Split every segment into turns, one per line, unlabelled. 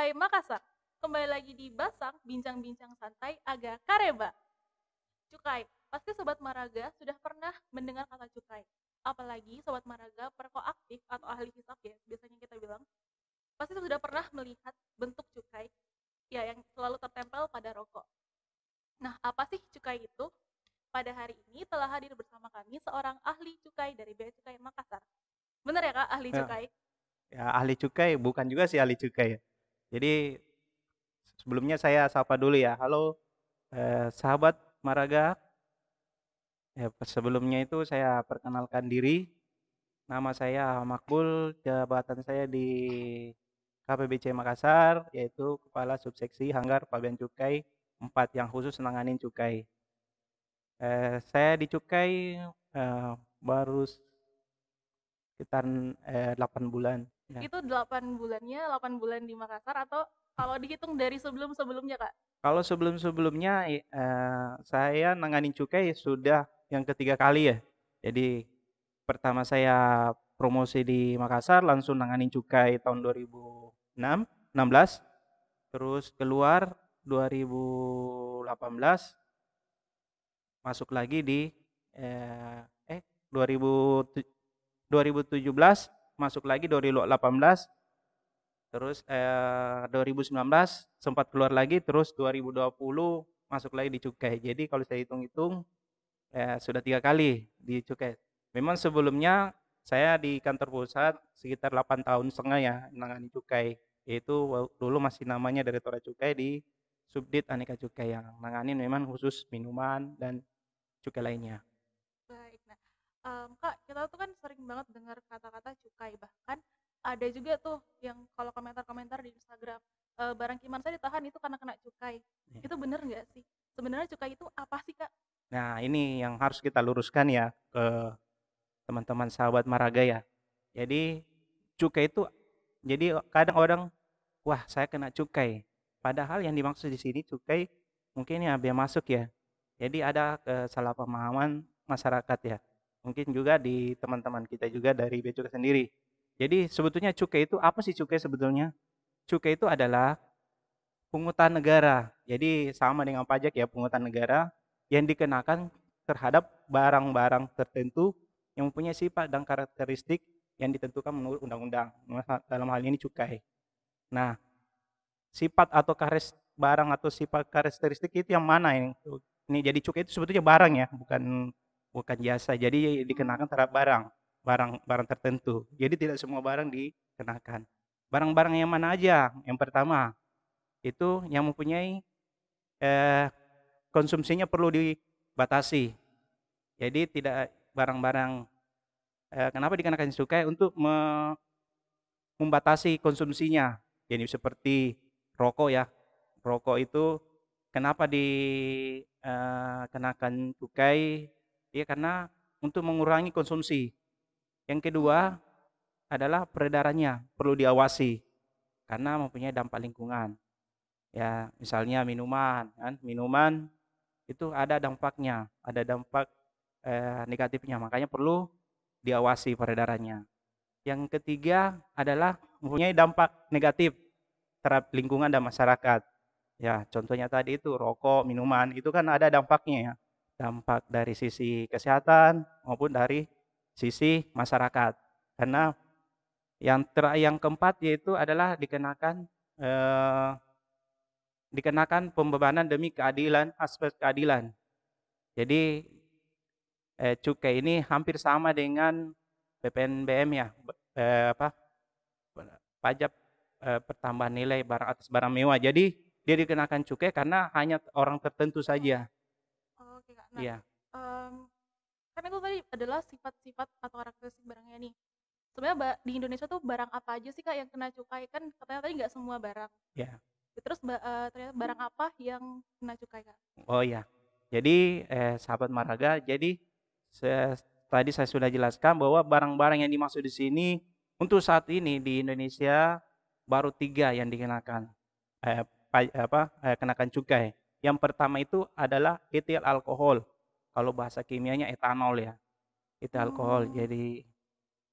Kai Makassar. Kembali lagi di Basang, bincang-bincang santai agak kareba. Cukai, pasti Sobat Maraga sudah pernah mendengar kata cukai. Apalagi Sobat Maraga perkoaktif atau ahli hisap ya, biasanya kita bilang. Pasti sudah pernah melihat bentuk cukai ya yang selalu tertempel pada rokok. Nah, apa sih cukai itu? Pada hari ini telah hadir bersama kami seorang ahli cukai dari Bea Cukai Makassar. Benar ya kak, ahli ya. cukai?
Ya, ahli cukai bukan juga sih ahli cukai ya. Jadi sebelumnya saya sapa dulu ya. Halo eh, sahabat Maraga. Ya, sebelumnya itu saya perkenalkan diri. Nama saya Makbul, jabatan saya di KPBC Makassar yaitu Kepala Subseksi Hanggar Pabean Cukai 4 yang khusus menanganin cukai. Eh, saya di cukai eh, baru sekitar eh, 8 bulan ya. itu
delapan bulannya delapan bulan di Makassar atau kalau dihitung dari sebelum-sebelumnya kak?
Kalau sebelum-sebelumnya eh, saya nanganin cukai sudah yang ketiga kali ya. Jadi pertama saya promosi di Makassar langsung nanganin cukai tahun 2006 16 terus keluar 2018 masuk lagi di eh, eh 2000, 2017 masuk lagi 2018 terus eh, 2019 sempat keluar lagi terus 2020 masuk lagi di cukai jadi kalau saya hitung-hitung eh, sudah tiga kali di cukai memang sebelumnya saya di kantor pusat sekitar 8 tahun setengah ya menangani cukai yaitu dulu masih namanya dari Tora Cukai di Subdit Aneka Cukai yang menangani memang khusus minuman dan cukai lainnya
um, Kak, kita tuh kan sering banget dengar kata-kata cukai bahkan ada juga tuh yang kalau komentar-komentar di Instagram e, barang kiman saya ditahan itu karena kena cukai. Ya. Itu benar nggak sih? Sebenarnya cukai itu apa sih,
Kak? Nah, ini yang harus kita luruskan ya ke teman-teman sahabat Maraga ya. Jadi cukai itu jadi kadang orang wah saya kena cukai. Padahal yang dimaksud di sini cukai mungkin ya biaya masuk ya. Jadi ada kesalahpahaman masyarakat ya mungkin juga di teman-teman kita juga dari cukai sendiri. Jadi sebetulnya cukai itu apa sih cukai sebetulnya? Cukai itu adalah pungutan negara. Jadi sama dengan pajak ya pungutan negara yang dikenakan terhadap barang-barang tertentu yang mempunyai sifat dan karakteristik yang ditentukan menurut undang-undang. Dalam hal ini cukai. Nah, sifat atau karis barang atau sifat karakteristik itu yang mana ini? Ini jadi cukai itu sebetulnya barang ya, bukan bukan jasa. Jadi dikenakan terhadap barang, barang barang tertentu. Jadi tidak semua barang dikenakan. Barang-barang yang mana aja? Yang pertama itu yang mempunyai eh, konsumsinya perlu dibatasi. Jadi tidak barang-barang eh, kenapa dikenakan cukai untuk me, membatasi konsumsinya. Jadi seperti rokok ya. Rokok itu kenapa dikenakan eh, cukai ya karena untuk mengurangi konsumsi. Yang kedua adalah peredarannya perlu diawasi karena mempunyai dampak lingkungan. Ya, misalnya minuman, kan? minuman itu ada dampaknya, ada dampak eh, negatifnya, makanya perlu diawasi peredarannya. Yang ketiga adalah mempunyai dampak negatif terhadap lingkungan dan masyarakat. Ya, contohnya tadi itu rokok, minuman, itu kan ada dampaknya ya dampak dari sisi kesehatan maupun dari sisi masyarakat. Karena yang ter yang keempat yaitu adalah dikenakan eh, dikenakan pembebanan demi keadilan aspek keadilan. Jadi eh, cukai ini hampir sama dengan PPNBM ya eh, apa pajak eh, pertambahan nilai barang atas barang mewah. Jadi dia dikenakan cukai karena hanya orang tertentu saja. Nah, yeah. Iya.
um, kan itu tadi adalah sifat-sifat atau karakteristik barangnya nih. Sebenarnya di Indonesia tuh barang apa aja sih kak yang kena cukai? Kan katanya tadi nggak semua barang. Iya. ya Yeah. Terus uh, ternyata barang apa yang kena cukai kak?
Oh iya. Jadi eh, sahabat Maraga, jadi saya, tadi saya sudah jelaskan bahwa barang-barang yang dimaksud di sini untuk saat ini di Indonesia baru tiga yang dikenakan eh, apa eh, kenakan cukai. Yang pertama itu adalah etil alkohol. Kalau bahasa kimianya etanol ya. Etil alkohol. Oh. Jadi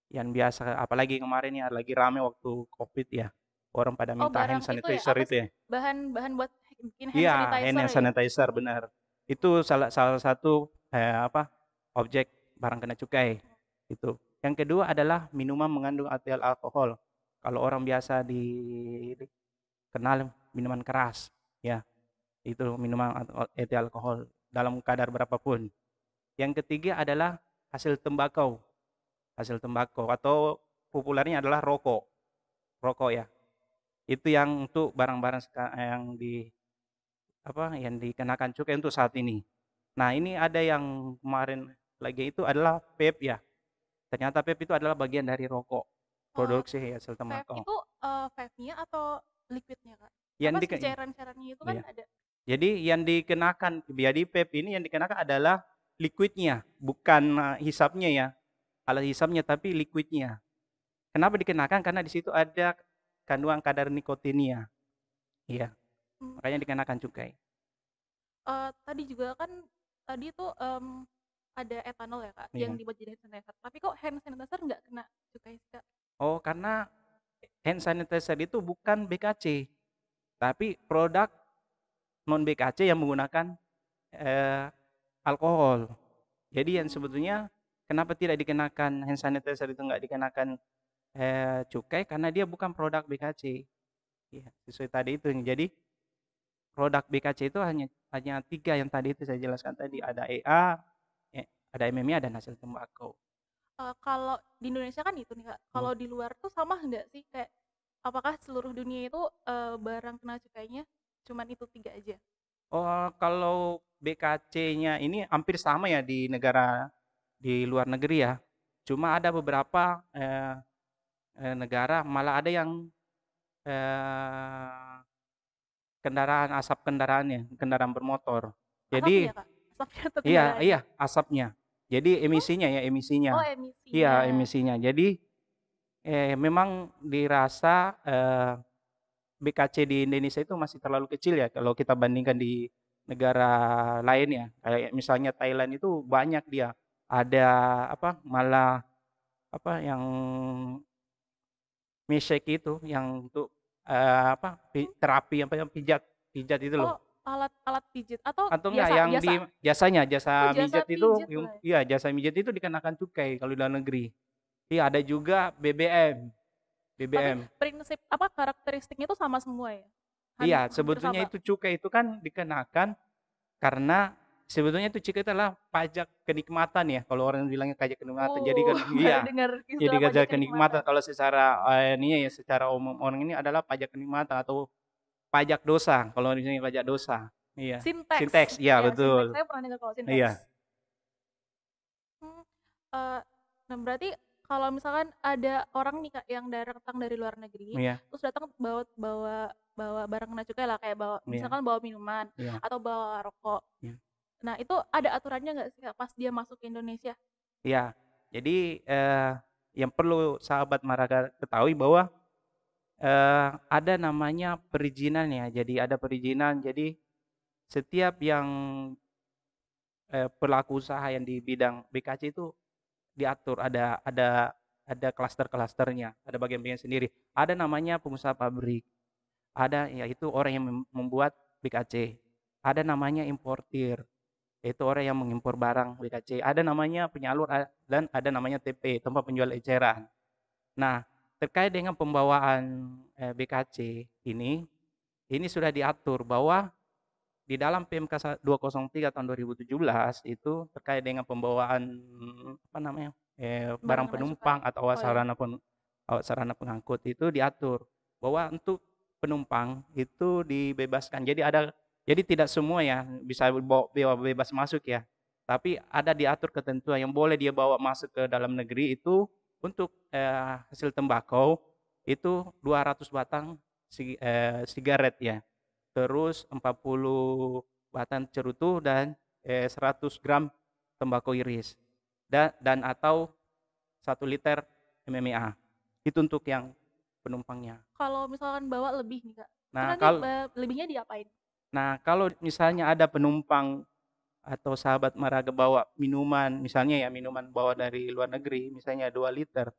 yang biasa apalagi kemarin ya lagi rame waktu Covid ya. Orang pada oh, minta oh, hand sanitizer itu ya. bahan ya.
Bahan bahan buat bikin hand ya, sanitizer. ya. ya, hand sanitizer
benar. Itu salah salah satu eh, apa? objek barang kena cukai. Itu. Yang kedua adalah minuman mengandung etil alkohol. Kalau orang biasa di kenal minuman keras ya itu minuman eti alkohol dalam kadar berapapun. Yang ketiga adalah hasil tembakau. Hasil tembakau atau populernya adalah rokok. Rokok ya. Itu yang untuk barang-barang yang di apa yang dikenakan cukai untuk saat ini. Nah, ini ada yang kemarin lagi itu adalah vape ya. Ternyata vape itu adalah bagian dari rokok. Produksi oh, hasil tembakau. Vape itu uh,
vape-nya atau liquidnya,
Kak? Yang di
cairan-cairannya itu kan iya. ada
jadi yang dikenakan biaya PEP e ini yang dikenakan adalah liquidnya, bukan eh, hisapnya ya, alat hisapnya tapi liquidnya. Kenapa dikenakan? Karena di situ ada kandungan kadar nikotinnya. Iya. Makanya dikenakan cukai.
Uh, tadi juga kan tadi itu um, ada etanol ya kak iya. yang dibuat jadi hand sanitizer. Tapi kok hand sanitizer nggak kena cukai kak?
Oh karena hand sanitizer itu bukan BKC, tapi produk non BKC yang menggunakan eh, alkohol. Jadi yang sebetulnya kenapa tidak dikenakan hand sanitizer itu nggak dikenakan eh, cukai karena dia bukan produk BKC. Ya, sesuai tadi itu. Jadi produk BKC itu hanya hanya tiga yang tadi itu saya jelaskan tadi ada EA, ya, ada MMI, ada hasil tembakau.
Uh, kalau di Indonesia kan itu nih kak. Hmm. Kalau hmm. di luar tuh sama enggak sih kayak apakah seluruh dunia itu uh, barang kena cukainya cuman itu tiga aja
oh kalau BKC-nya ini hampir sama ya di negara di luar negeri ya cuma ada beberapa eh, eh, negara malah ada yang eh, kendaraan asap kendaraannya kendaraan bermotor jadi
asapnya, asapnya iya iya
asapnya jadi oh. emisinya oh. ya emisinya. Oh emisinya. Iya emisinya. Jadi eh, memang dirasa eh, BKC di Indonesia itu masih terlalu kecil ya kalau kita bandingkan di negara lain ya. Kayak misalnya Thailand itu banyak dia ada apa malah apa yang mesek itu yang untuk uh, apa terapi apa yang pijat pijat itu loh. Oh
alat alat pijat atau atau enggak yang biasa. di
jasanya jasa, oh, pijat, itu iya jasa pijat itu dikenakan cukai kalau di dalam negeri. Tapi ada juga BBM BBM. Tapi
prinsip apa karakteristiknya itu sama semua ya?
Hanya iya, sebetulnya itu cukai itu kan dikenakan karena sebetulnya itu cukai adalah pajak kenikmatan ya. Kalau orang bilangnya pajak kenikmatan, uh, jadi kan oh, iya. Jadi
pajak kenikmatan. kenikmatan kalau
secara eh, ini ya secara umum orang ini adalah pajak kenikmatan atau pajak dosa. Kalau orang bilangnya pajak dosa. Iya. Sinteks. Sinteks, iya ya, betul.
Saya pernah dengar kalau sinteks. Iya. Hmm, uh, berarti kalau misalkan ada orang nih kak yang datang dari luar negeri yeah. terus datang bawa bawa bawa barang kena cukai lah kayak bawa yeah. misalkan bawa minuman yeah. atau bawa rokok yeah. nah itu ada aturannya nggak sih pas dia masuk ke Indonesia
Iya, jadi eh, yang perlu sahabat Maraga ketahui bahwa eh, ada namanya perizinan ya. Jadi ada perizinan. Jadi setiap yang eh, pelaku usaha yang di bidang BKC itu diatur, ada ada ada klaster-klasternya, ada bagian-bagian sendiri. Ada namanya pengusaha pabrik, ada yaitu orang yang membuat BKC, ada namanya importir, yaitu orang yang mengimpor barang BKC, ada namanya penyalur dan ada namanya TP, tempat penjual eceran. Nah, terkait dengan pembawaan eh, BKC ini, ini sudah diatur bahwa di dalam PMK 203 tahun 2017 itu terkait dengan pembawaan apa namanya eh, barang, penumpang atau oh, awal iya. sarana pen, oh, sarana pengangkut itu diatur bahwa untuk penumpang itu dibebaskan. Jadi ada jadi tidak semua ya bisa bawa bebas masuk ya. Tapi ada diatur ketentuan yang boleh dia bawa masuk ke dalam negeri itu untuk eh, hasil tembakau itu 200 batang si, eh, sigaret ya terus 40 batang cerutu dan eh, 100 gram tembakau iris dan, dan atau 1 liter MMA. Itu untuk yang penumpangnya.
Kalau misalkan bawa lebih nih Kak. Nah, kalau lebihnya diapain?
Nah, kalau misalnya ada penumpang atau sahabat maraga bawa minuman, misalnya ya minuman bawa dari luar negeri, misalnya 2 liter.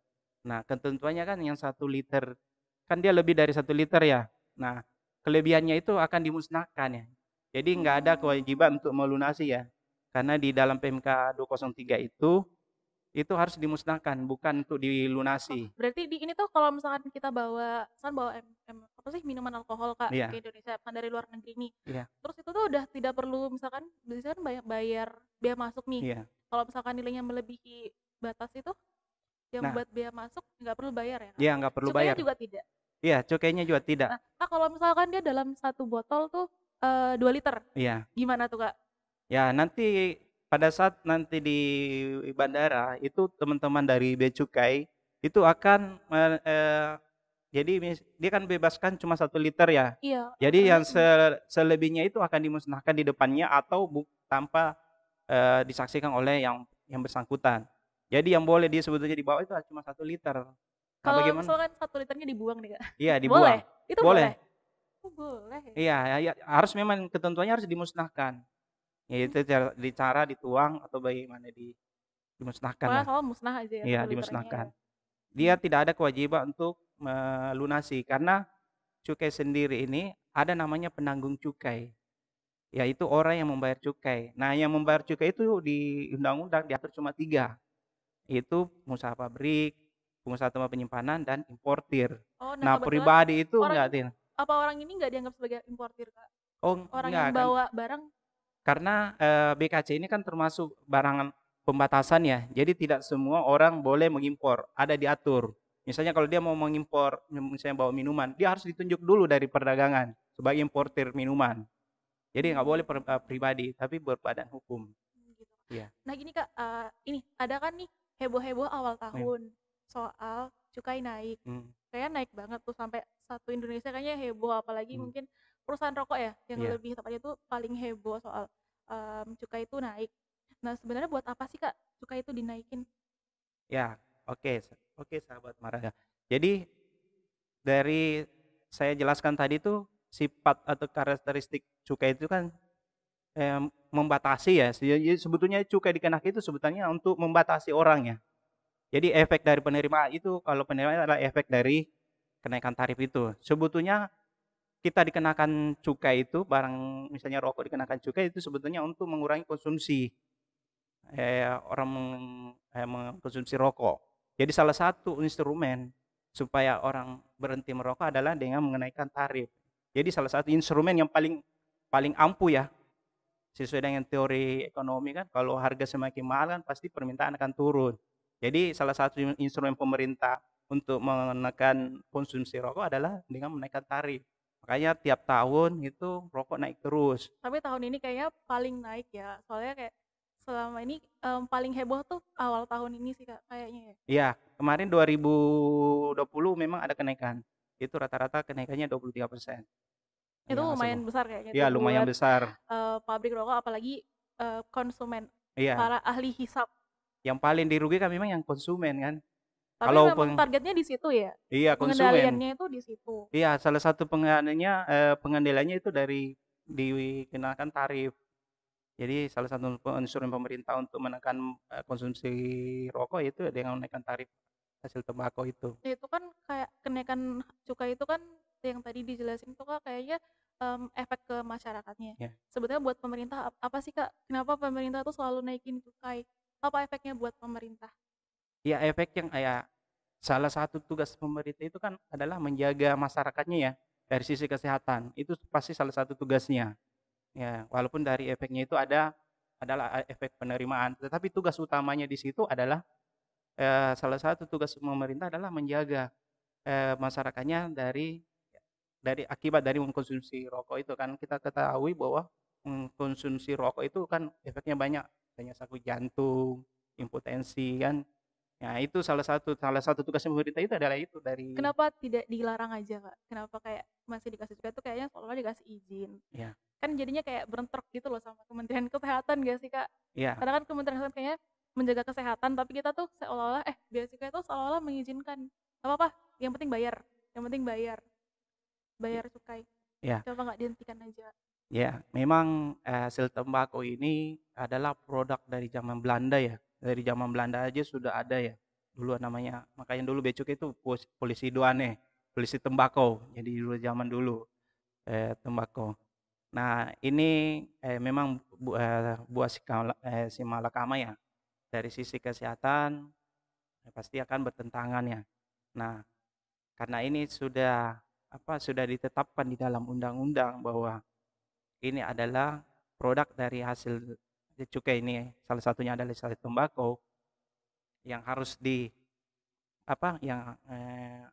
Nah, ketentuannya kan yang satu liter, kan dia lebih dari satu liter ya. Nah, kelebihannya itu akan dimusnahkan ya. Jadi nggak ada hmm. kewajiban untuk melunasi ya. Karena di dalam PMK 203 itu itu harus dimusnahkan bukan untuk dilunasi. Oh,
berarti di ini tuh kalau misalkan kita bawa misalkan bawa M, M, apa sih minuman alkohol Kak yeah. ke Indonesia kan dari luar negeri nih. Yeah. Terus itu tuh udah tidak perlu misalkan biasanya kan banyak bayar biaya masuk nih. Yeah. Kalau misalkan nilainya melebihi batas itu yang nah, buat biaya masuk nggak perlu bayar ya?
Iya nggak perlu Supaya bayar. juga tidak. Iya, cukainya juga tidak.
Nah, kalau misalkan dia dalam satu botol tuh uh, dua liter. Iya. Gimana tuh, Kak?
Ya, nanti pada saat nanti di bandara itu teman-teman dari Bea Cukai itu akan uh, uh, jadi dia kan bebaskan cuma satu liter ya.
Iya. Jadi yang
se, selebihnya itu akan dimusnahkan di depannya atau bu, tanpa uh, disaksikan oleh yang yang bersangkutan. Jadi yang boleh dia sebetulnya dibawa itu cuma satu liter. Kalau misalkan
satu liternya dibuang nih kak. Iya dibuang. Boleh. Itu boleh. Boleh. Oh, boleh.
Iya, ya, ya harus memang ketentuannya harus dimusnahkan. ya itu hmm. cara, dituang atau bagaimana di dimusnahkan. Boleh,
kalau musnah aja ya. Iya ya. dimusnahkan.
Hmm. Dia tidak ada kewajiban untuk melunasi karena cukai sendiri ini ada namanya penanggung cukai yaitu orang yang membayar cukai. Nah, yang membayar cukai itu di undang-undang diatur cuma tiga, yaitu pengusaha pabrik, pengusaha tempat penyimpanan dan importir. Oh, nah, nah pribadi itu orang, enggak, Tin?
Apa orang ini enggak dianggap sebagai importir, Kak?
Oh, orang enggak, yang kan. bawa kan. barang? Karena eh, BKC ini kan termasuk barangan pembatasan ya. Jadi tidak semua orang boleh mengimpor, ada diatur. Misalnya kalau dia mau mengimpor, misalnya bawa minuman, dia harus ditunjuk dulu dari perdagangan sebagai importir minuman. Jadi nggak boleh eh, pribadi, tapi berbadan hukum. Hmm, gitu. Ya.
Nah gini kak, uh, ini ada kan nih heboh-heboh awal iya. tahun soal cukai naik hmm. kayak naik banget tuh sampai satu Indonesia kayaknya heboh apalagi hmm. mungkin perusahaan rokok ya yang yeah. lebih tepatnya itu paling heboh soal um, cukai itu naik nah sebenarnya buat apa sih kak cukai itu dinaikin
ya oke okay. oke okay, sahabat marah ya. jadi dari saya jelaskan tadi tuh sifat atau karakteristik cukai itu kan eh, membatasi ya. sebetulnya cukai dikenak itu sebetulnya untuk membatasi orang ya. Jadi efek dari penerima itu kalau penerimaan adalah efek dari kenaikan tarif itu. Sebetulnya kita dikenakan cukai itu barang misalnya rokok dikenakan cukai itu sebetulnya untuk mengurangi konsumsi eh, orang meng, eh, mengkonsumsi rokok. Jadi salah satu instrumen supaya orang berhenti merokok adalah dengan mengenaikan tarif. Jadi salah satu instrumen yang paling paling ampuh ya sesuai dengan teori ekonomi kan kalau harga semakin mahal kan pasti permintaan akan turun. Jadi salah satu instrumen pemerintah untuk menekan konsumsi rokok adalah dengan menaikkan tarif. Makanya tiap tahun itu rokok naik terus.
Tapi tahun ini kayaknya paling naik ya, soalnya kayak selama ini um, paling heboh tuh awal tahun ini sih kak, kayaknya ya.
Iya, kemarin 2020 memang ada kenaikan. Itu rata-rata kenaikannya 23 persen.
Iya, itu ya, lumayan semua. besar kayaknya. Iya, lumayan besar. Uh, pabrik rokok apalagi uh, konsumen, ya. para ahli hisap
yang paling dirugikan memang yang konsumen kan. Tapi Kalau peng...
targetnya di situ ya.
Iya, konsumen. Pengendaliannya itu di situ. Iya, salah satu pengendaliannya eh, pengendaliannya itu dari dikenakan tarif. Jadi salah satu unsur pemerintah untuk menekan eh, konsumsi rokok itu dengan menaikkan tarif hasil tembakau itu.
Ya, itu kan kayak kenaikan cukai itu kan yang tadi dijelasin itu kan kayaknya um, efek ke masyarakatnya. Yeah. Sebetulnya buat pemerintah apa sih kak? Kenapa pemerintah tuh selalu naikin cukai? apa efeknya buat pemerintah?
Ya efek yang ya salah satu tugas pemerintah itu kan adalah menjaga masyarakatnya ya dari sisi kesehatan itu pasti salah satu tugasnya ya walaupun dari efeknya itu ada adalah e, efek penerimaan tetapi tugas utamanya di situ adalah eh, salah satu tugas pemerintah adalah menjaga eh, masyarakatnya dari dari akibat dari mengkonsumsi rokok itu kan kita ketahui bahwa mengkonsumsi rokok itu kan efeknya banyak adanya sakit jantung, impotensi kan. Nah, itu salah satu salah satu tugas pemerintah itu adalah itu dari
Kenapa tidak dilarang aja, Kak? Kenapa kayak masih dikasih juga tuh kayaknya seolah dikasih izin. Iya. Kan jadinya kayak berentrok gitu loh sama Kementerian Kesehatan gak sih, Kak? Iya. Karena kan Kementerian Kesehatan kayaknya menjaga kesehatan tapi kita tuh seolah-olah eh biasanya itu seolah-olah mengizinkan apa apa yang penting bayar yang penting bayar bayar cukai ya. coba nggak dihentikan aja
Ya, memang eh, hasil tembakau ini adalah produk dari zaman Belanda ya. Dari zaman Belanda aja sudah ada ya. Dulu namanya, makanya dulu becuk itu polisi doane ya, polisi tembakau. Jadi dulu zaman dulu eh, tembakau. Nah ini eh, memang bu, eh, buah si, eh, malakama ya. Dari sisi kesehatan eh, pasti akan bertentangan ya. Nah karena ini sudah apa sudah ditetapkan di dalam undang-undang bahwa ini adalah produk dari hasil cukai ini salah satunya adalah sawit tembakau yang harus di apa yang eh,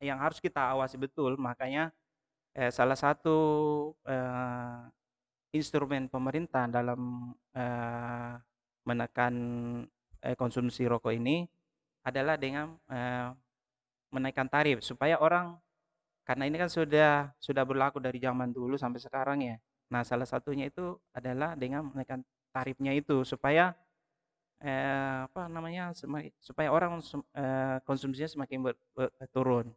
yang harus kita awasi betul makanya eh, salah satu eh, instrumen pemerintah dalam eh, menekan eh, konsumsi rokok ini adalah dengan eh, menaikkan tarif supaya orang karena ini kan sudah sudah berlaku dari zaman dulu sampai sekarang ya. Nah, salah satunya itu adalah dengan menaikkan tarifnya itu supaya eh, apa namanya supaya orang eh, konsumsinya semakin ber, ber, turun.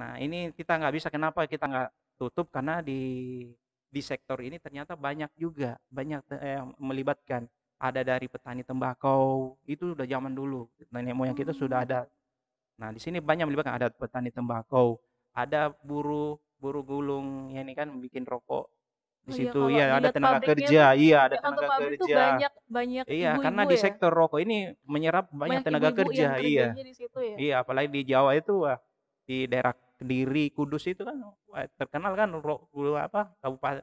Nah, ini kita nggak bisa kenapa kita nggak tutup karena di di sektor ini ternyata banyak juga banyak eh, melibatkan ada dari petani tembakau itu sudah zaman dulu nenek moyang kita sudah hmm. ada. Nah, di sini banyak melibatkan ada petani tembakau, ada buru buru gulung ya ini kan bikin rokok di oh, iya, situ iya, ya, iya ada tenaga kerja iya ada tenaga kerja banyak
banyak iya ibu -ibu karena ya? di
sektor rokok ini menyerap banyak, banyak tenaga ibu kerja iya di
situ ya? iya
apalagi di Jawa itu wah di daerah Kediri Kudus itu kan wah, terkenal kan rokok apa kabupaten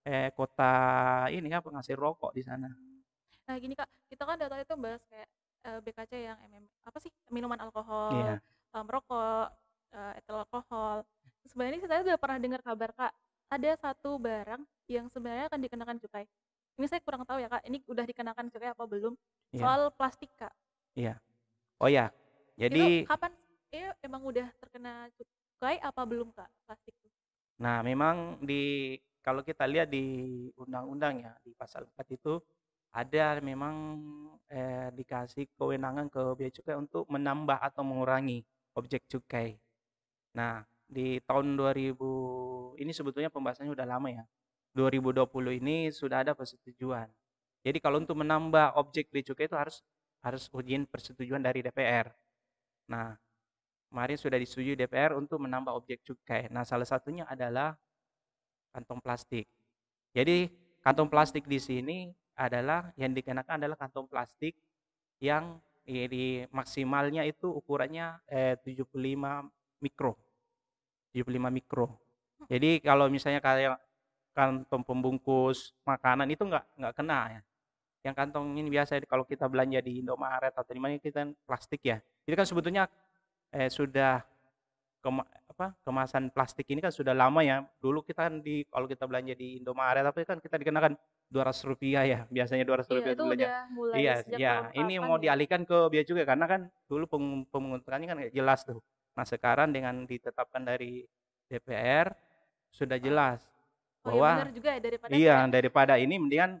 eh kota ini kan penghasil rokok di sana hmm.
nah gini kak kita kan data itu bahas kayak eh, BKC yang MM, apa sih minuman alkohol iya. Eh, merokok rokok uh, etil alkohol. Sebenarnya ini saya sudah pernah dengar kabar kak, ada satu barang yang sebenarnya akan dikenakan cukai. Ini saya kurang tahu ya kak, ini udah dikenakan cukai apa belum? Yeah. Soal plastik kak.
Iya. Yeah. Oh ya, jadi. Itu
kapan? Eh, emang udah terkena cukai apa belum kak plastik?
Nah memang di kalau kita lihat di undang-undang ya di pasal 4 itu ada memang eh, dikasih kewenangan ke biaya cukai untuk menambah atau mengurangi objek cukai. Nah, di tahun 2000 ini sebetulnya pembahasannya sudah lama ya. 2020 ini sudah ada persetujuan. Jadi kalau untuk menambah objek cukai itu harus harus ujin persetujuan dari DPR. Nah, kemarin sudah disetujui DPR untuk menambah objek cukai. Nah, salah satunya adalah kantong plastik. Jadi, kantong plastik di sini adalah yang dikenakan adalah kantong plastik yang di maksimalnya itu ukurannya eh, 75 mikro 75 mikro hmm. jadi kalau misalnya kayak kantong pembungkus makanan itu nggak nggak kena ya yang kantong ini biasa kalau kita belanja di Indomaret atau di mana kita kan plastik ya itu kan sebetulnya eh, sudah kema, apa, kemasan plastik ini kan sudah lama ya dulu kita kan di kalau kita belanja di Indomaret tapi kan kita dikenakan 200 rupiah ya biasanya 200 iya, rupiah itu belanja mulai iya iya ini mau ya? dialihkan ke biaya juga karena kan dulu penguntungannya kan jelas tuh Nah sekarang dengan ditetapkan dari DPR sudah jelas oh, iya, bahwa ya juga daripada iya kayak, daripada ini mendingan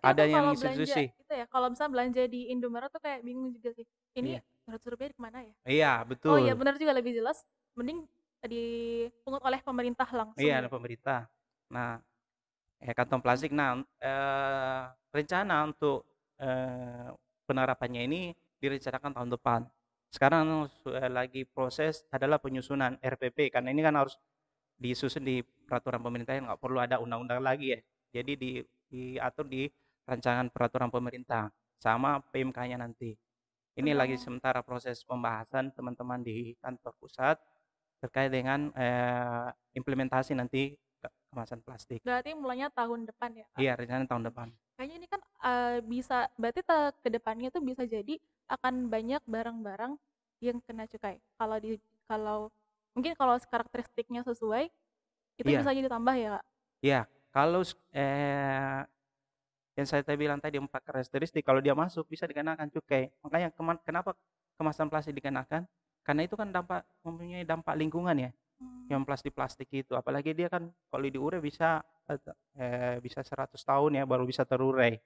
ada yang institusi. Belanja,
gitu ya, kalau misalnya belanja di Indomaret tuh kayak bingung juga sih. Ini menurut iya. rupiah kemana ya?
Iya betul. Oh iya benar
juga lebih jelas. Mending dipungut oleh pemerintah langsung. Iya oleh
pemerintah. Nah ya kantong plastik. Nah eh, rencana untuk eh, penerapannya ini direncanakan tahun depan. Sekarang eh, lagi proses adalah penyusunan RPP karena ini kan harus disusun di peraturan pemerintah yang nggak perlu ada undang-undang lagi ya. Jadi di, diatur di rancangan peraturan pemerintah sama PMK-nya nanti. Ini hmm. lagi sementara proses pembahasan teman-teman di kantor pusat terkait dengan eh, implementasi nanti kemasan plastik.
Berarti mulanya tahun depan ya?
Iya, rencana tahun depan.
Kayaknya ini kan uh, bisa berarti ke depannya itu bisa jadi akan banyak barang-barang yang kena cukai. Kalau di kalau mungkin kalau karakteristiknya sesuai
itu yeah. bisa jadi tambah ya, Kak. Iya, yeah. kalau eh yang saya tadi bilang tadi empat karakteristik kalau dia masuk bisa dikenakan cukai. Makanya kema kenapa kemasan plastik dikenakan? Karena itu kan dampak mempunyai dampak lingkungan ya. Hmm. Yang plastik-plastik itu apalagi dia kan kalau diurai bisa eh, eh bisa 100 tahun ya baru bisa terurai.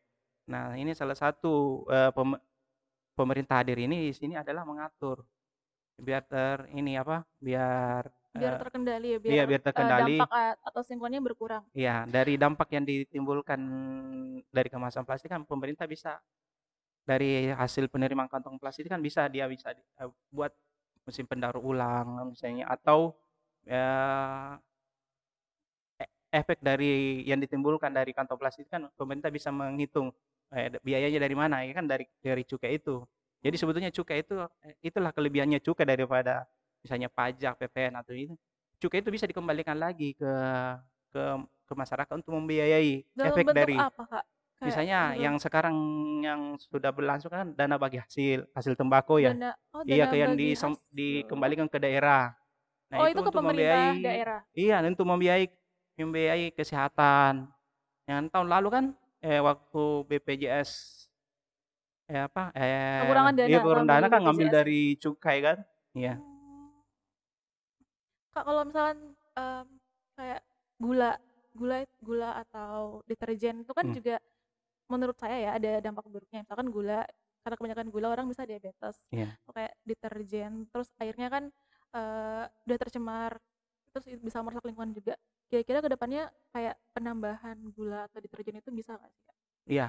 Nah, ini salah satu eh, pemerintah hadir ini di sini adalah mengatur biar ter ini apa biar biar eh, terkendali ya biar, iya, biar eh, terkendali dampak
eh, atau singkongnya berkurang
iya dari dampak yang ditimbulkan dari kemasan plastik kan pemerintah bisa dari hasil penerimaan kantong plastik kan bisa dia bisa buat mesin pendaur ulang misalnya atau uh, efek dari yang ditimbulkan dari kantong plastik kan pemerintah bisa menghitung eh, biayanya dari mana ya kan dari dari cukai itu jadi hmm. sebetulnya cukai itu eh, itulah kelebihannya cukai daripada misalnya pajak PPN atau itu cukai itu bisa dikembalikan lagi ke ke ke masyarakat untuk membiayai Dalam efek bentuk dari apa,
Kak? misalnya yang
sekarang yang sudah berlangsung kan dana bagi hasil hasil tembakau ya oh, iya ke yang di, dikembalikan ke daerah nah oh, itu, itu ke untuk membiayai daerah iya untuk membiayai membiayai kesehatan yang tahun lalu kan eh, waktu BPJS eh apa eh kekurangan dana, iya, kekurangan dana kan ngambil dari cukai kan iya
kak kalau misalkan um, kayak gula gula gula atau deterjen itu kan hmm. juga menurut saya ya ada dampak buruknya misalkan gula karena kebanyakan gula orang bisa diabetes yeah. kayak deterjen terus airnya kan uh, udah tercemar terus bisa merusak lingkungan juga kira-kira kedepannya kayak penambahan gula atau deterjen itu bisa nggak sih kak?
Iya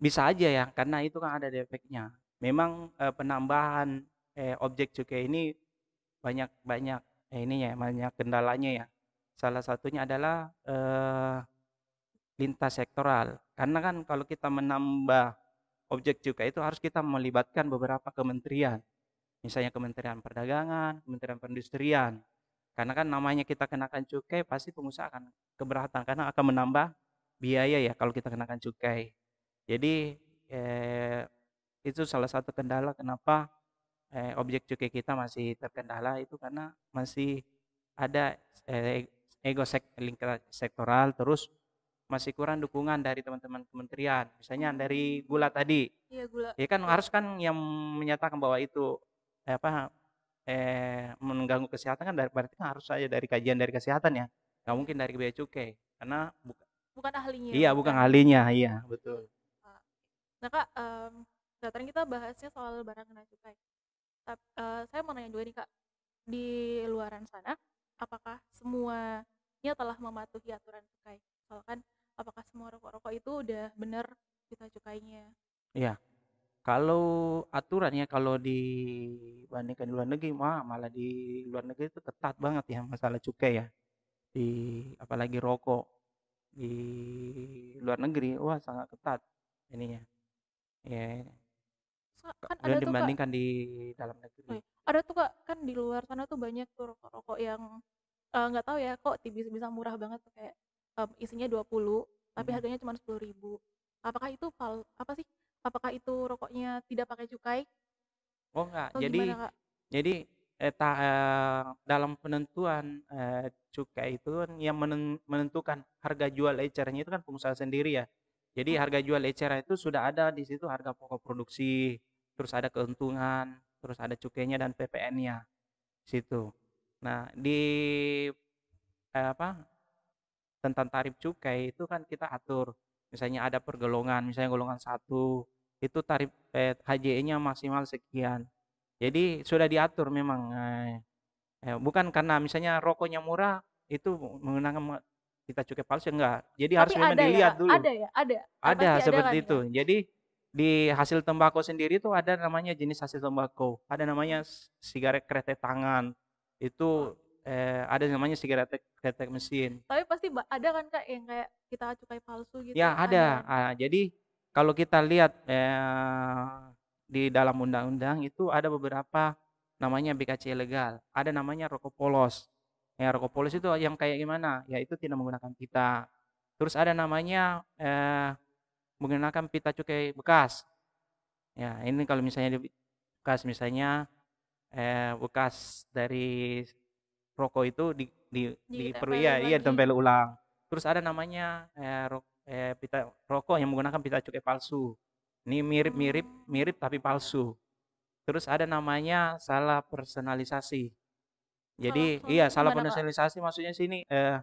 bisa aja ya karena itu kan ada efeknya memang eh, penambahan eh, objek cukai ini banyak banyak eh, ini ya banyak kendalanya ya salah satunya adalah eh, lintas sektoral karena kan kalau kita menambah objek cukai itu harus kita melibatkan beberapa kementerian misalnya Kementerian Perdagangan, Kementerian Perindustrian, karena kan namanya kita kenakan cukai, pasti pengusaha akan keberatan karena akan menambah biaya ya kalau kita kenakan cukai. Jadi eh, itu salah satu kendala kenapa eh, objek cukai kita masih terkendala itu karena masih ada eh, ego sek lingkaran sektoral terus masih kurang dukungan dari teman-teman kementerian. Misalnya hmm. dari gula tadi. Iya, gula. Ya kan iya. harus kan yang menyatakan bahwa itu eh, apa eh, mengganggu kesehatan kan berarti kan harus saja dari kajian dari kesehatan ya nggak mungkin dari bea cukai karena bukan
bukan ahlinya iya
bukan, ahlinya iya
betul
nah kak um, sekarang kita bahasnya soal barang kena cukai Tapi, uh, eh, saya mau nanya juga nih kak di luaran sana apakah semuanya telah mematuhi aturan cukai soal kan apakah semua rokok-rokok itu udah benar kita cukainya
iya kalau aturannya kalau dibandingkan di luar negeri mah malah di luar negeri itu ketat banget ya masalah cukai ya. Di apalagi rokok di luar negeri wah sangat ketat ini Ya. ya kan ada dibandingkan tuh, di dalam negeri.
Ada tuh Kak kan di luar sana tuh banyak tuh rokok-rokok yang eh, nggak uh, tahu ya kok bisa murah banget tuh kayak um, isinya 20 tapi hmm. harganya cuma sepuluh ribu apakah itu fal apa sih apakah itu rokoknya tidak pakai cukai?
Oh enggak. Atau jadi gimana, jadi eh, ta, eh, dalam penentuan eh, cukai itu kan yang menentukan harga jual ecernya itu kan pengusaha sendiri ya. Jadi hmm. harga jual ecer itu sudah ada di situ harga pokok produksi, terus ada keuntungan, terus ada cukainya dan PPN-nya situ. Nah, di eh, apa? tentang tarif cukai itu kan kita atur misalnya ada pergolongan misalnya golongan satu itu tarif eh, HJE-nya maksimal sekian jadi sudah diatur memang eh, eh, bukan karena misalnya rokoknya murah itu menggunakan kita cukai palsu enggak jadi Tapi harus memang ya? dilihat dulu ada
ya ada ada Pasti seperti ada kan, itu
ya? jadi di hasil tembakau sendiri itu ada namanya jenis hasil tembakau, ada namanya sigaret kretek tangan. Itu eh, ada namanya cigarette detek mesin.
Tapi pasti ada kan kak yang kayak kita cukai palsu gitu. Ya ada. ada.
Ya? Ah, jadi kalau kita lihat eh, di dalam undang-undang itu ada beberapa namanya BKC ilegal. ada namanya rokok polos. Ya rokok polos itu yang kayak gimana? Ya itu tidak menggunakan pita. Terus ada namanya eh, menggunakan pita cukai bekas. Ya ini kalau misalnya di bekas misalnya eh, bekas dari rokok itu di di di, perlu iya iya tempel ulang terus ada namanya eh, ro, eh, pita rokok yang menggunakan pita cukai palsu ini mirip mirip hmm. mirip tapi palsu terus ada namanya salah personalisasi jadi oh, iya salah personalisasi Pak? maksudnya sini eh,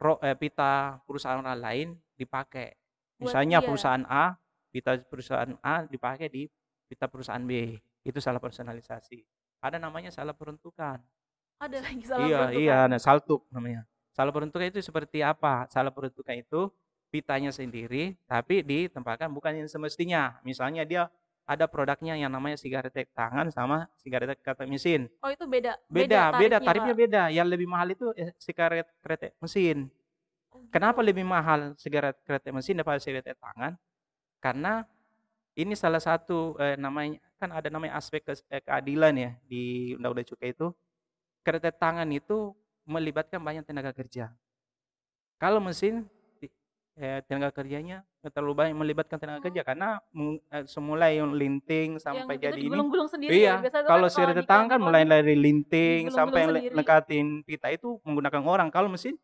ro, eh, pita perusahaan lain dipakai misalnya Buat perusahaan A pita perusahaan A dipakai di pita perusahaan B itu salah personalisasi ada namanya salah peruntukan ada lagi salah iya, peruntukan. Iya, nah, saltuk namanya. Salah peruntukan itu seperti apa? Salah peruntukan itu pitanya sendiri tapi ditempatkan bukan yang semestinya. Misalnya dia ada produknya yang namanya sigaret tangan sama sigaret kretek mesin.
Oh, itu beda. Beda, beda tarifnya, beda, tarifnya beda.
Yang lebih mahal itu eh, sigaret kretek mesin. Oh, gitu. Kenapa lebih mahal sigaret kretek mesin daripada sigaret tangan? Karena ini salah satu eh, namanya kan ada namanya aspek ke, eh, keadilan ya di undang-undang cukai itu kereta tangan itu melibatkan banyak tenaga kerja. Kalau mesin ya, tenaga kerjanya terlalu banyak melibatkan tenaga hmm. kerja karena e, semula yang linting sampai yang jadi ini. Gulung-gulung sendiri. Iya. Ya, kalau si kereta tangan kan mulai dari linting sampai sendiri. lekatin pita itu menggunakan orang. Kalau mesin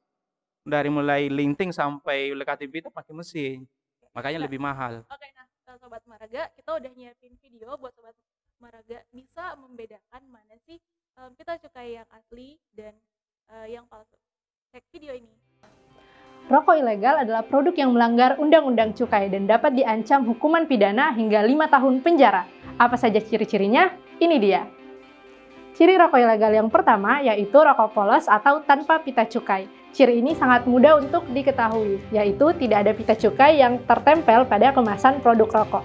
dari mulai linting sampai lekatin pita pakai mesin. Makanya nah, lebih mahal.
Oke, nah e, sobat Maraga, kita udah nyiapin video buat sobat Maraga bisa membedakan mana sih um, kita cukai yang asli dan uh, yang palsu. Cek video ini.
Rokok ilegal adalah produk yang melanggar Undang-Undang Cukai dan dapat diancam hukuman pidana hingga 5 tahun penjara. Apa saja ciri-cirinya? Ini dia. Ciri rokok ilegal yang pertama yaitu rokok polos atau tanpa pita cukai. Ciri ini sangat mudah untuk diketahui, yaitu tidak ada pita cukai yang tertempel pada kemasan produk rokok.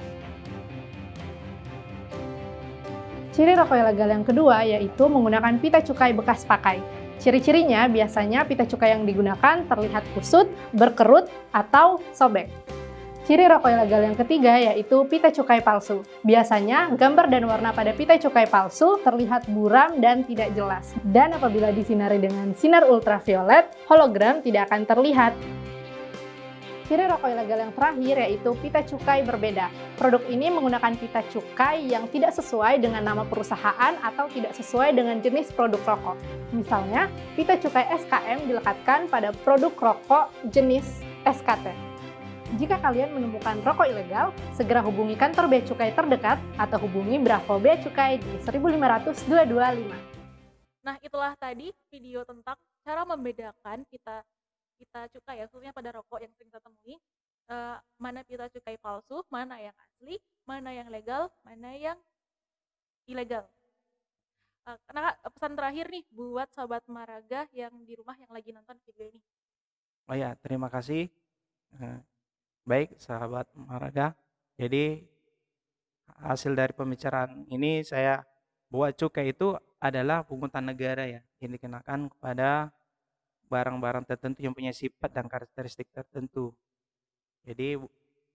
Ciri rokok ilegal yang kedua yaitu menggunakan pita cukai bekas pakai. Ciri-cirinya biasanya pita cukai yang digunakan terlihat kusut, berkerut, atau sobek. Ciri rokok ilegal yang ketiga yaitu pita cukai palsu. Biasanya, gambar dan warna pada pita cukai palsu terlihat buram dan tidak jelas. Dan apabila disinari dengan sinar ultraviolet, hologram tidak akan terlihat Ciri rokok ilegal yang terakhir yaitu pita cukai berbeda. Produk ini menggunakan pita cukai yang tidak sesuai dengan nama perusahaan atau tidak sesuai dengan jenis produk rokok. Misalnya, pita cukai SKM dilekatkan pada produk rokok jenis SKT. Jika kalian menemukan rokok ilegal, segera hubungi kantor bea cukai terdekat atau hubungi Bravo Bea Cukai di 15225.
Nah, itulah tadi video tentang cara membedakan kita kita cukai ya khususnya pada rokok yang sering kita temui uh, mana kita cukai palsu mana yang asli mana yang legal mana yang ilegal uh, pesan terakhir nih buat sahabat maraga yang di rumah yang lagi nonton video ini
oh ya terima kasih eh, baik sahabat maraga jadi hasil dari pembicaraan ini saya buat cukai itu adalah pungutan negara ya yang dikenakan kepada barang-barang tertentu yang punya sifat dan karakteristik tertentu. Jadi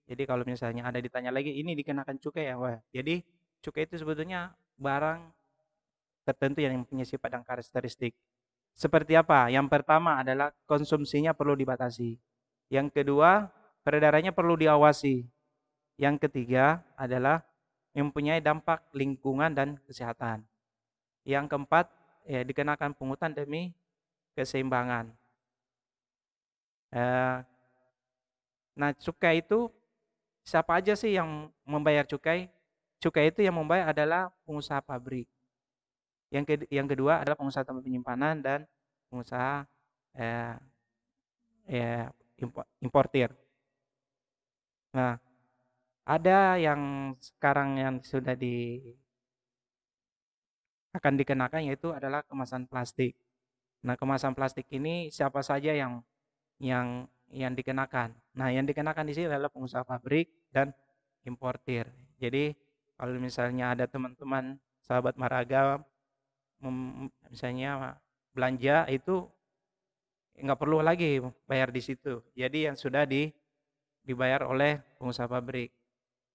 jadi kalau misalnya ada ditanya lagi ini dikenakan cukai ya, wah. Jadi cukai itu sebetulnya barang tertentu yang punya sifat dan karakteristik. Seperti apa? Yang pertama adalah konsumsinya perlu dibatasi. Yang kedua, peredarannya perlu diawasi. Yang ketiga adalah mempunyai dampak lingkungan dan kesehatan. Yang keempat, ya dikenakan pungutan demi keseimbangan. Eh, nah, cukai itu siapa aja sih yang membayar cukai? Cukai itu yang membayar adalah pengusaha pabrik. Yang yang kedua adalah pengusaha tempat penyimpanan dan pengusaha eh, eh, importir. Nah, ada yang sekarang yang sudah di akan dikenakan yaitu adalah kemasan plastik. Nah, kemasan plastik ini siapa saja yang yang yang dikenakan. Nah, yang dikenakan di sini adalah pengusaha pabrik dan importir. Jadi, kalau misalnya ada teman-teman sahabat Maraga misalnya belanja itu nggak perlu lagi bayar di situ. Jadi yang sudah di dibayar oleh pengusaha pabrik.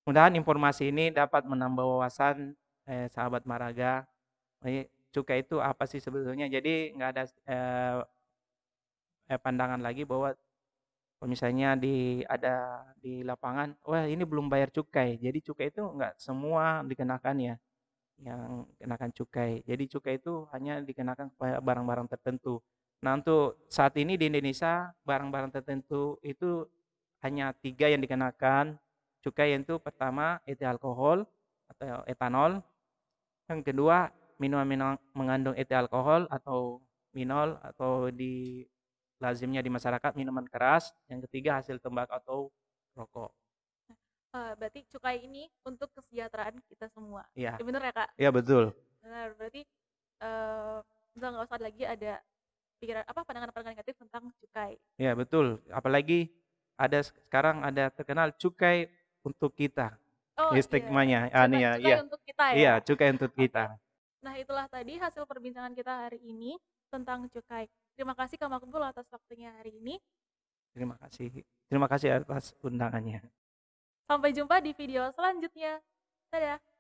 mudah Mudahan informasi ini dapat menambah wawasan eh, sahabat Maraga cukai itu apa sih sebetulnya. Jadi nggak ada eh, eh pandangan lagi bahwa misalnya di ada di lapangan, wah ini belum bayar cukai. Jadi cukai itu nggak semua dikenakan ya yang kenakan cukai. Jadi cukai itu hanya dikenakan kepada barang-barang tertentu. Nah untuk saat ini di Indonesia barang-barang tertentu itu hanya tiga yang dikenakan cukai yaitu pertama etil alkohol atau etanol, yang kedua minuman minuman mengandung etil alkohol atau minol atau di lazimnya di masyarakat minuman keras. Yang ketiga hasil tembak atau rokok.
Uh, berarti cukai ini untuk kesejahteraan kita semua. Iya. Ya, bener ya kak? Iya betul. Benar. Berarti uh, nggak usah lagi ada pikiran apa pandangan-pandangan negatif tentang cukai.
Iya betul. Apalagi ada sekarang ada terkenal cukai untuk kita. Oh, ini stigmanya. Iya. Ah, cukai, ya, cukai iya. untuk kita ya. Iya, cukai untuk kita.
Nah, itulah tadi hasil perbincangan kita hari ini tentang cukai. Terima kasih Kak Makbul atas waktunya hari ini.
Terima kasih. Terima kasih atas undangannya.
Sampai jumpa di video selanjutnya. Dadah.